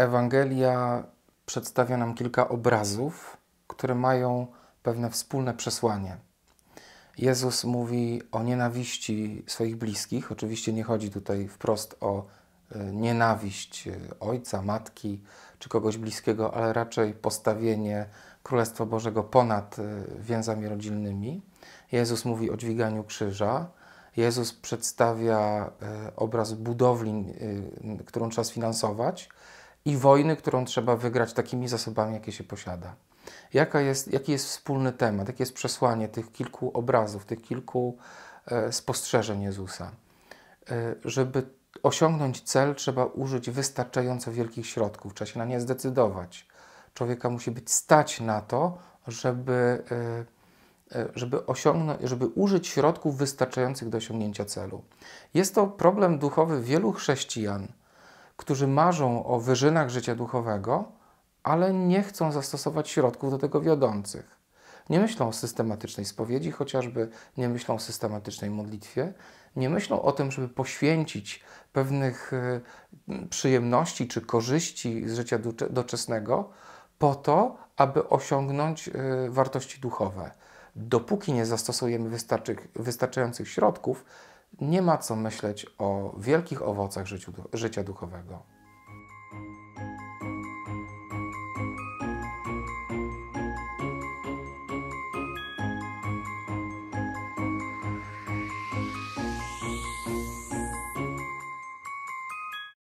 Ewangelia przedstawia nam kilka obrazów, które mają pewne wspólne przesłanie. Jezus mówi o nienawiści swoich bliskich. Oczywiście nie chodzi tutaj wprost o e, nienawiść e, ojca, matki czy kogoś bliskiego, ale raczej postawienie Królestwa Bożego ponad e, więzami rodzinnymi. Jezus mówi o dźwiganiu krzyża. Jezus przedstawia obraz budowli, którą trzeba sfinansować i wojny, którą trzeba wygrać takimi zasobami, jakie się posiada. Jaka jest, jaki jest wspólny temat, jakie jest przesłanie tych kilku obrazów, tych kilku e, spostrzeżeń Jezusa? E, żeby osiągnąć cel, trzeba użyć wystarczająco wielkich środków, trzeba się na nie zdecydować. Człowieka musi być stać na to, żeby, e, e, żeby, osiągnąć, żeby użyć środków wystarczających do osiągnięcia celu. Jest to problem duchowy wielu chrześcijan, którzy marzą o wyżynach życia duchowego, ale nie chcą zastosować środków do tego wiodących. Nie myślą o systematycznej spowiedzi, chociażby nie myślą o systematycznej modlitwie, nie myślą o tym, żeby poświęcić pewnych y, przyjemności czy korzyści z życia doczesnego po to, aby osiągnąć y, wartości duchowe. Dopóki nie zastosujemy wystarczy, wystarczających środków, nie ma co myśleć o wielkich owocach życiu, życia duchowego.